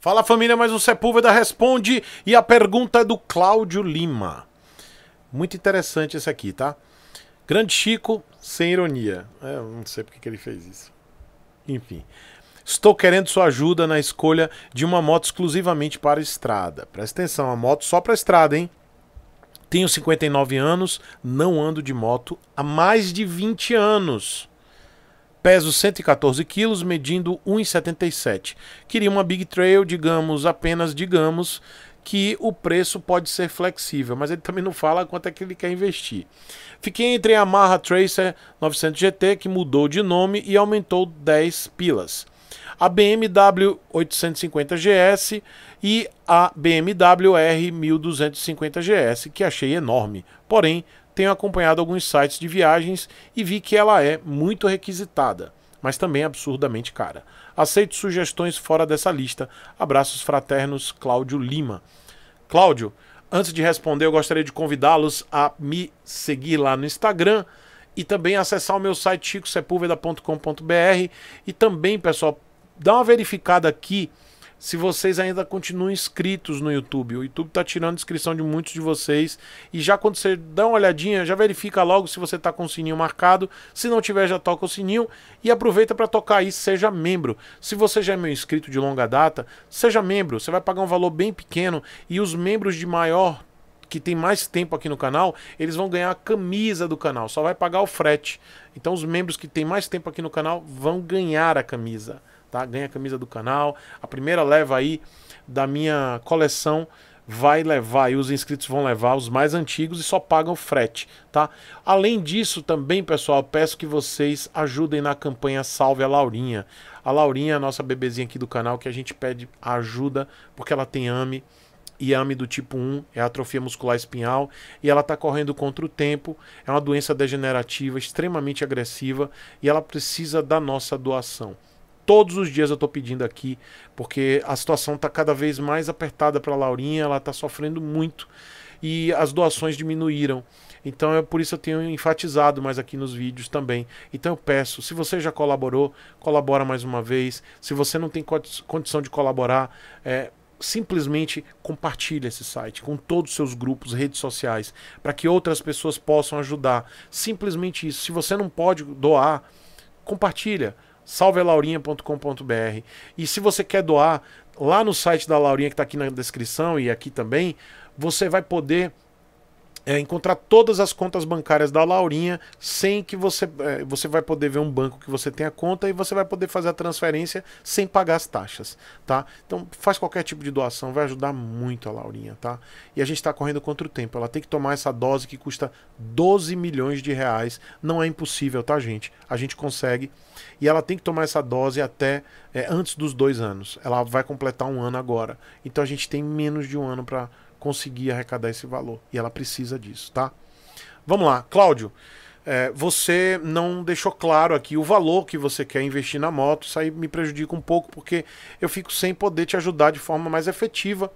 Fala família, mais um Sepúlveda responde e a pergunta é do Cláudio Lima. Muito interessante esse aqui, tá? Grande Chico, sem ironia. É, não sei porque que ele fez isso. Enfim. Estou querendo sua ajuda na escolha de uma moto exclusivamente para estrada. Presta atenção, a moto só para estrada, hein? Tenho 59 anos, não ando de moto há mais de 20 anos. Peso 114 quilos, medindo 1,77. Queria uma Big Trail, digamos, apenas digamos que o preço pode ser flexível, mas ele também não fala quanto é que ele quer investir. Fiquei entre a Yamaha Tracer 900 GT, que mudou de nome e aumentou 10 pilas. A BMW 850 GS e a BMW R 1250 GS, que achei enorme, porém tenho acompanhado alguns sites de viagens e vi que ela é muito requisitada, mas também absurdamente cara. Aceito sugestões fora dessa lista. Abraços fraternos, Cláudio Lima. Cláudio, antes de responder, eu gostaria de convidá-los a me seguir lá no Instagram e também acessar o meu site chicosepulveda.com.br e também, pessoal, dá uma verificada aqui se vocês ainda continuam inscritos no YouTube. O YouTube está tirando inscrição de muitos de vocês. E já quando você dá uma olhadinha, já verifica logo se você está com o sininho marcado. Se não tiver, já toca o sininho. E aproveita para tocar aí, seja membro. Se você já é meu inscrito de longa data, seja membro. Você vai pagar um valor bem pequeno. E os membros de maior que tem mais tempo aqui no canal, eles vão ganhar a camisa do canal, só vai pagar o frete. Então os membros que têm mais tempo aqui no canal vão ganhar a camisa tá? Ganha a camisa do canal. A primeira leva aí da minha coleção vai levar e os inscritos vão levar os mais antigos e só pagam frete, tá? Além disso, também, pessoal, peço que vocês ajudem na campanha Salve a Laurinha. A Laurinha, a nossa bebezinha aqui do canal, que a gente pede ajuda porque ela tem AME e AME do tipo 1 é atrofia muscular espinhal e ela está correndo contra o tempo. É uma doença degenerativa extremamente agressiva e ela precisa da nossa doação todos os dias eu estou pedindo aqui, porque a situação está cada vez mais apertada para Laurinha, ela está sofrendo muito e as doações diminuíram. Então é por isso eu tenho enfatizado mais aqui nos vídeos também. Então eu peço, se você já colaborou, colabora mais uma vez. Se você não tem condição de colaborar, é, simplesmente compartilhe esse site com todos os seus grupos, redes sociais, para que outras pessoas possam ajudar. Simplesmente isso. Se você não pode doar, compartilha salvelaurinha.com.br. E se você quer doar, lá no site da Laurinha, que está aqui na descrição e aqui também, você vai poder é, encontrar todas as contas bancárias da Laurinha sem que você é, você vai poder ver um banco que você tenha conta e você vai poder fazer a transferência sem pagar as taxas, tá? Então faz qualquer tipo de doação, vai ajudar muito a Laurinha, tá? E a gente está correndo contra o tempo, ela tem que tomar essa dose que custa 12 milhões de reais, não é impossível, tá gente? A gente consegue e ela tem que tomar essa dose até é, antes dos dois anos. Ela vai completar um ano agora, então a gente tem menos de um ano para conseguir arrecadar esse valor. E ela precisa disso, tá? Vamos lá, Cláudio. É, você não deixou claro aqui o valor que você quer investir na moto. Isso aí me prejudica um pouco, porque eu fico sem poder te ajudar de forma mais efetiva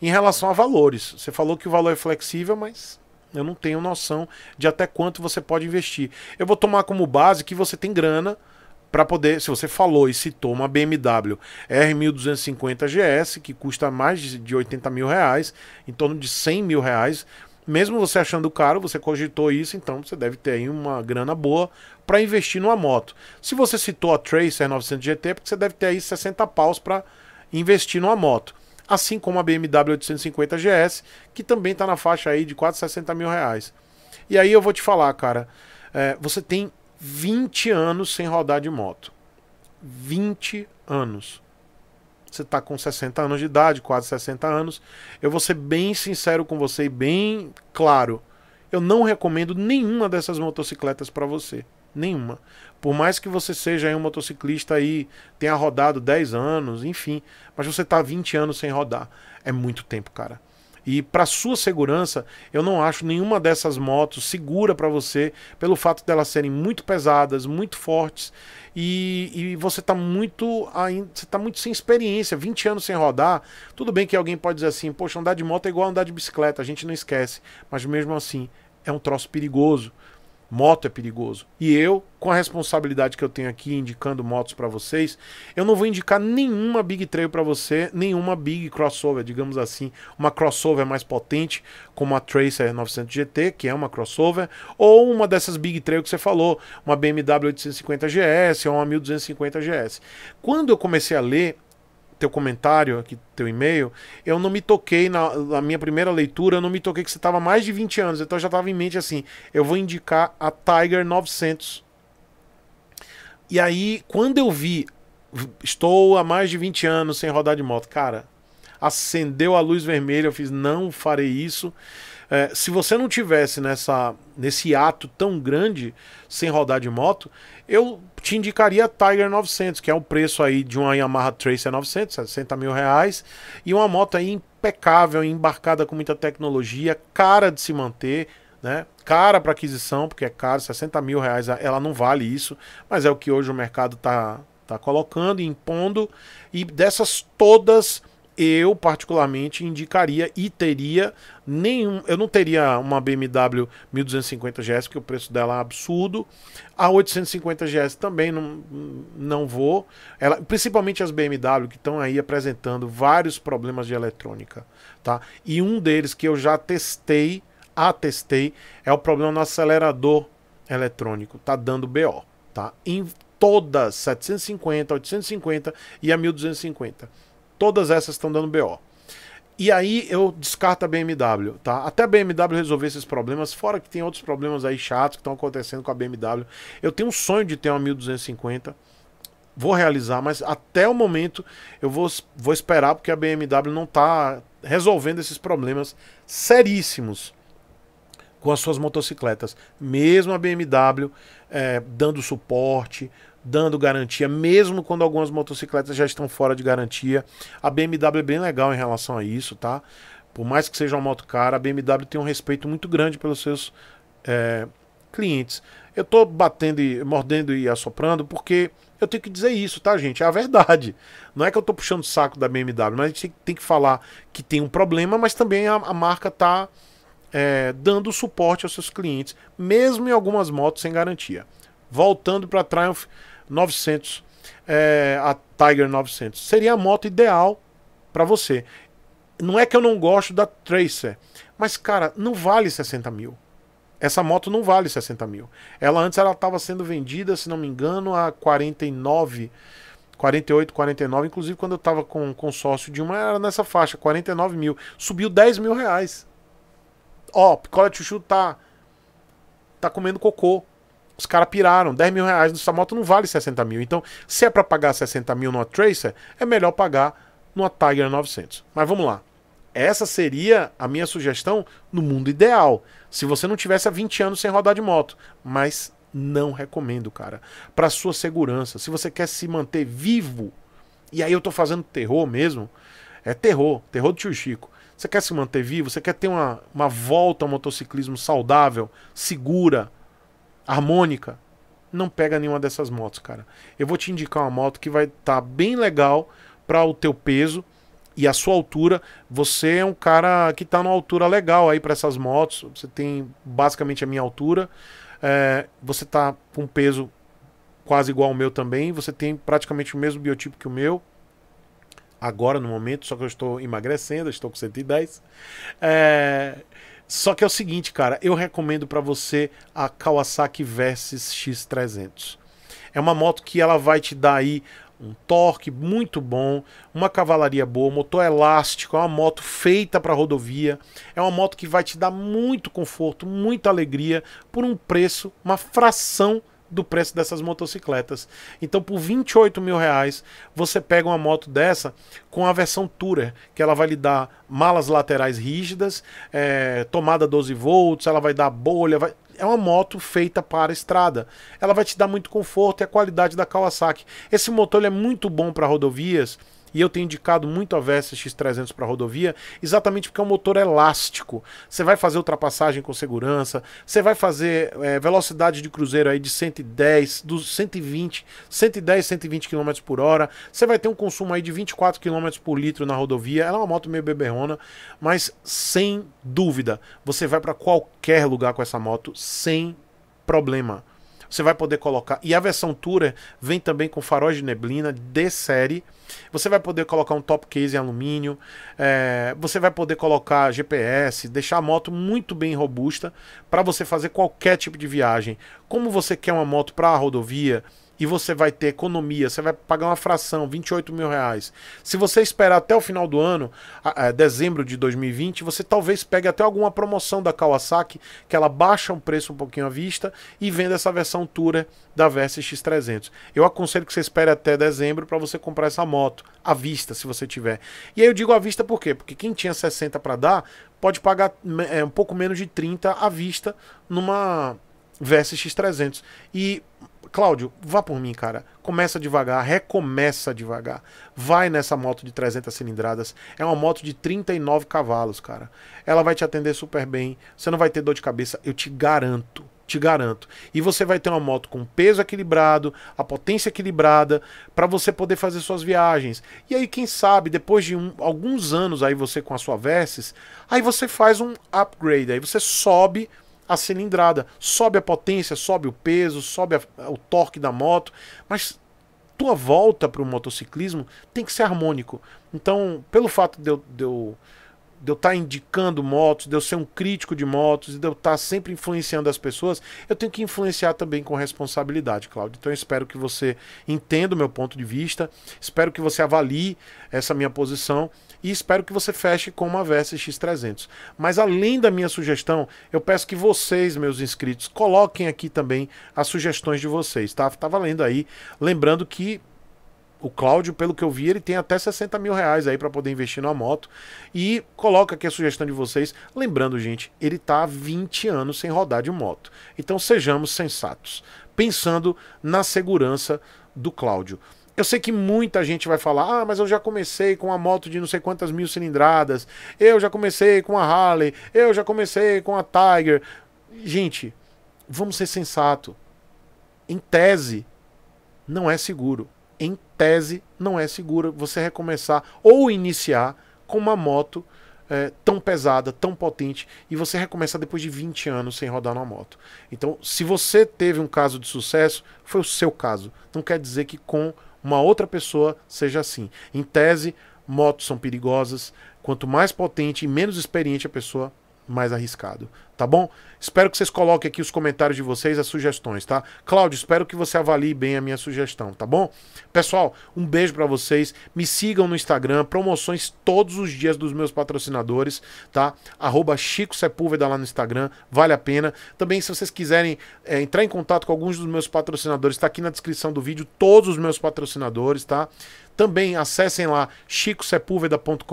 em relação a valores. Você falou que o valor é flexível, mas eu não tenho noção de até quanto você pode investir. Eu vou tomar como base que você tem grana para poder, se você falou e citou uma BMW R1250 GS, que custa mais de 80 mil reais, em torno de 100 mil reais, mesmo você achando caro, você cogitou isso, então você deve ter aí uma grana boa para investir numa moto. Se você citou a Tracer 900 GT, é porque você deve ter aí 60 paus para investir numa moto. Assim como a BMW 850 GS, que também está na faixa aí de quase 60 mil reais. E aí eu vou te falar, cara, é, você tem 20 anos sem rodar de moto. 20 anos. Você está com 60 anos de idade, quase 60 anos. Eu vou ser bem sincero com você e bem claro. Eu não recomendo nenhuma dessas motocicletas para você. Nenhuma. Por mais que você seja um motociclista aí, tenha rodado 10 anos, enfim. Mas você está 20 anos sem rodar. É muito tempo, cara. E para sua segurança, eu não acho nenhuma dessas motos segura para você, pelo fato delas serem muito pesadas, muito fortes, e, e você está muito você tá muito sem experiência, 20 anos sem rodar. Tudo bem que alguém pode dizer assim, poxa, andar de moto é igual andar de bicicleta, a gente não esquece, mas mesmo assim é um troço perigoso moto é perigoso. E eu, com a responsabilidade que eu tenho aqui indicando motos para vocês, eu não vou indicar nenhuma Big Trail para você, nenhuma Big Crossover, digamos assim, uma crossover mais potente, como a Tracer 900 GT, que é uma crossover, ou uma dessas Big Trail que você falou, uma BMW 850 GS ou uma 1250 GS. Quando eu comecei a ler, teu comentário, aqui teu e-mail, eu não me toquei na, na, minha primeira leitura, eu não me toquei que você estava mais de 20 anos, então já estava em mente assim, eu vou indicar a Tiger 900. E aí, quando eu vi, estou há mais de 20 anos sem rodar de moto, cara, acendeu a luz vermelha, eu fiz, não farei isso. É, se você não tivesse nessa, nesse ato tão grande sem rodar de moto, eu te indicaria a Tiger 900, que é o preço aí de uma Yamaha Tracer 900, 60 mil reais, e uma moto aí impecável, embarcada com muita tecnologia, cara de se manter, né? Cara para aquisição, porque é caro, 60 mil reais, ela não vale isso, mas é o que hoje o mercado tá, tá colocando, impondo, e dessas todas eu particularmente indicaria e teria nenhum, eu não teria uma BMW 1250 GS porque o preço dela é absurdo. A 850 GS também não, não vou. Ela, principalmente as BMW que estão aí apresentando vários problemas de eletrônica, tá? E um deles que eu já testei, atestei, é o problema no acelerador eletrônico, tá dando BO, tá? Em todas 750, 850 e a 1250 Todas essas estão dando BO. E aí eu descarto a BMW, tá? Até a BMW resolver esses problemas, fora que tem outros problemas aí chatos que estão acontecendo com a BMW. Eu tenho um sonho de ter uma 1250. Vou realizar, mas até o momento eu vou, vou esperar porque a BMW não está resolvendo esses problemas seríssimos com as suas motocicletas. Mesmo a BMW é, eh, dando suporte, dando garantia, mesmo quando algumas motocicletas já estão fora de garantia. A BMW é bem legal em relação a isso, tá? Por mais que seja uma moto cara, a BMW tem um respeito muito grande pelos seus é, clientes. Eu estou batendo e mordendo e assoprando porque eu tenho que dizer isso, tá, gente? É a verdade. Não é que eu estou puxando o saco da BMW, mas a gente tem que falar que tem um problema, mas também a, a marca está é, dando suporte aos seus clientes, mesmo em algumas motos sem garantia. Voltando para Triumph, 900, é, a Tiger 900. Seria a moto ideal para você. Não é que eu não gosto da Tracer, mas cara, não vale 60 mil. Essa moto não vale 60 mil. Ela antes ela estava sendo vendida, se não me engano, a 49 48, 49, inclusive quando eu estava com o consórcio de uma, era nessa faixa, 49 mil. Subiu 10 mil reais. Ó, oh, picolé chuchu tá, tá comendo cocô. Os caras piraram. 10 mil reais dessa moto não vale 60 mil. Então, se é para pagar 60 mil numa Tracer, é melhor pagar numa Tiger 900. Mas vamos lá. Essa seria a minha sugestão no mundo ideal. Se você não tivesse há 20 anos sem rodar de moto. Mas não recomendo, cara. Para sua segurança. Se você quer se manter vivo, e aí eu tô fazendo terror mesmo. É terror, terror do tio Chico. Você quer se manter vivo? Você quer ter uma, uma volta ao motociclismo saudável, segura, harmônica, não pega nenhuma dessas motos, cara. Eu vou te indicar uma moto que vai estar tá bem legal para o teu peso e a sua altura. Você é um cara que está numa altura legal aí para essas motos. Você tem basicamente a minha altura. É, você está com um peso quase igual ao meu também. Você tem praticamente o mesmo biotipo que o meu. Agora, no momento, só que eu estou emagrecendo, estou com 110. É, só que é o seguinte, cara, eu recomendo para você a Kawasaki Versys X300. É uma moto que ela vai te dar aí um torque muito bom, uma cavalaria boa, motor é elástico, é uma moto feita para rodovia, é uma moto que vai te dar muito conforto, muita alegria por um preço, uma fração do preço dessas motocicletas. Então, por 28 mil reais, você pega uma moto dessa com a versão Tourer, que ela vai lhe dar malas laterais rígidas, é, tomada 12 volts, ela vai dar bolha, vai... é uma moto feita para estrada. Ela vai te dar muito conforto e a qualidade da Kawasaki. Esse motor é muito bom para rodovias e eu tenho indicado muito a x 300 para rodovia, exatamente porque é um motor elástico. Você vai fazer ultrapassagem com segurança, você vai fazer é, velocidade de cruzeiro aí de 110, dos 120, 110, 120 km por hora, você vai ter um consumo aí de 24 km por litro na rodovia. Ela é uma moto meio beberrona, mas sem dúvida, você vai para qualquer lugar com essa moto sem problema. Você vai poder colocar. E a versão Tura vem também com faróis de neblina de série. Você vai poder colocar um top case em alumínio. É, você vai poder colocar GPS, deixar a moto muito bem robusta para você fazer qualquer tipo de viagem. Como você quer uma moto para a rodovia? e você vai ter economia, você vai pagar uma fração, 28 mil reais. Se você esperar até o final do ano, a, é, dezembro de 2020, você talvez pegue até alguma promoção da Kawasaki, que ela baixa o um preço um pouquinho à vista e venda essa versão Tourer da Versa X300. Eu aconselho que você espere até dezembro para você comprar essa moto à vista, se você tiver. E aí eu digo à vista por quê? Porque quem tinha 60 para dar, pode pagar é, um pouco menos de 30 à vista numa X 300 E, Cláudio, vá por mim, cara. Começa devagar, recomeça devagar. Vai nessa moto de 300 cilindradas. É uma moto de 39 cavalos, cara. Ela vai te atender super bem. Você não vai ter dor de cabeça, eu te garanto. Te garanto. E você vai ter uma moto com peso equilibrado, a potência equilibrada, para você poder fazer suas viagens. E aí, quem sabe, depois de um, alguns anos aí você com a sua Versys, aí você faz um upgrade, aí você sobe a cilindrada. Sobe a potência, sobe o peso, sobe a, o torque da moto, mas tua volta para o motociclismo tem que ser harmônico. Então, pelo fato de eu estar de eu, de eu tá indicando motos, de eu ser um crítico de motos, de eu estar tá sempre influenciando as pessoas, eu tenho que influenciar também com responsabilidade, Claudio. Então, eu espero que você entenda o meu ponto de vista, espero que você avalie essa minha posição e espero que você feche com uma VSX 300. Mas além da minha sugestão, eu peço que vocês, meus inscritos, coloquem aqui também as sugestões de vocês, tá? Tá valendo aí. Lembrando que o Cláudio, pelo que eu vi, ele tem até 60 mil reais aí para poder investir numa moto. E coloca aqui a sugestão de vocês. Lembrando, gente, ele está há 20 anos sem rodar de moto. Então sejamos sensatos, pensando na segurança do Cláudio. Eu sei que muita gente vai falar, ah, mas eu já comecei com uma moto de não sei quantas mil cilindradas, eu já comecei com a Harley, eu já comecei com a Tiger. Gente, vamos ser sensato. Em tese, não é seguro. Em tese, não é seguro você recomeçar ou iniciar com uma moto é, tão pesada, tão potente, e você recomeçar depois de 20 anos sem rodar na moto. Então, se você teve um caso de sucesso, foi o seu caso. Não quer dizer que com uma outra pessoa seja assim. Em tese, motos são perigosas. Quanto mais potente e menos experiente a pessoa, mais arriscado tá bom? Espero que vocês coloquem aqui os comentários de vocês, as sugestões, tá? Cláudio, espero que você avalie bem a minha sugestão, tá bom? Pessoal, um beijo para vocês. Me sigam no Instagram, promoções todos os dias dos meus patrocinadores, tá? Arroba Chico Sepúlveda lá no Instagram, vale a pena. Também, se vocês quiserem é, entrar em contato com alguns dos meus patrocinadores, tá aqui na descrição do vídeo, todos os meus patrocinadores, tá? Também acessem lá chicosepulveda.com.br.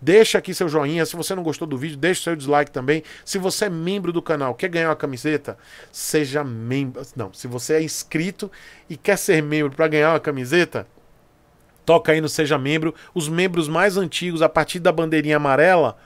Deixa aqui seu joinha. Se você não gostou do vídeo, deixa seu dislike também. Se você é membro do canal, quer ganhar uma camiseta, seja membro. Não, se você é inscrito e quer ser membro para ganhar uma camiseta, toca aí no Seja Membro. Os membros mais antigos, a partir da bandeirinha amarela,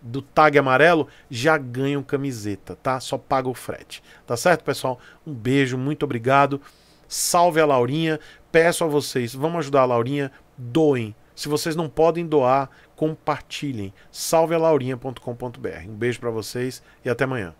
do tag amarelo, já ganham camiseta, tá? Só paga o frete. Tá certo, pessoal? Um beijo, muito obrigado. Salve a Laurinha. Peço a vocês, vamos ajudar a Laurinha, doem. Se vocês não podem doar compartilhem. salve laurinha.com.br Um beijo para vocês e até amanhã.